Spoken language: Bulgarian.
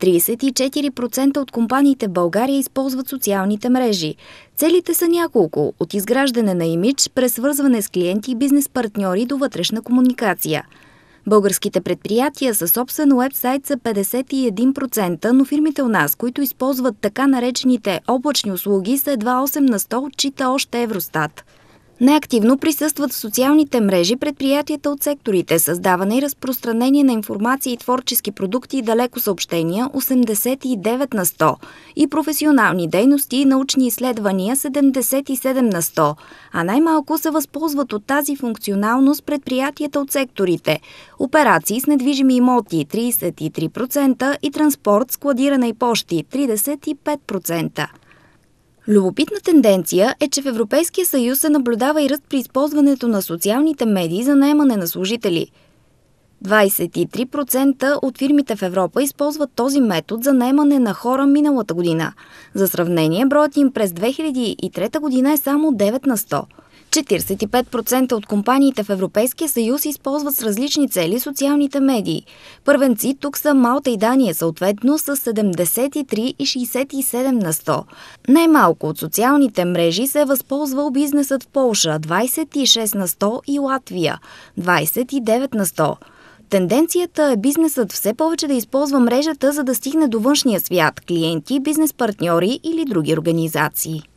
34% от компаниите в България използват социалните мрежи. Целите са няколко – от изграждане на имидж, пресвързване с клиенти и бизнес партньори до вътрешна комуникация. Българските предприятия със собствен уебсайт са 51%, но фирмите у нас, които използват така наречените облачни услуги, са едва 8 на 100, отчита още Евростат. Неактивно присъстват в социалните мрежи предприятията от секторите създаване и разпространение на информация и творчески продукти и далеко съобщения 89 на 100 и професионални дейности и научни изследвания 77 на 100, а най-малко се възползват от тази функционалност предприятията от секторите операции с недвижими имоти 33% и транспорт, складиране и почти 35%. Любопитна тенденция е, че в Европейския съюз се наблюдава и ръст при използването на социалните медии за наемане на служители. 23% от фирмите в Европа използват този метод за наемане на хора миналата година. За сравнение, броят им през 2003 година е само 9 на 100. 45% от компаниите в Европейския съюз използват с различни цели социалните медии. Първенци тук са Малта и Дания, съответно с 73 и 67 на 100. Най-малко от социалните мрежи се е възползвал бизнесът в Полша 26 на 100 и Латвия 29 на 100. Тенденцията е бизнесът все повече да използва мрежата, за да стигне до външния свят – клиенти, бизнес партньори или други организации.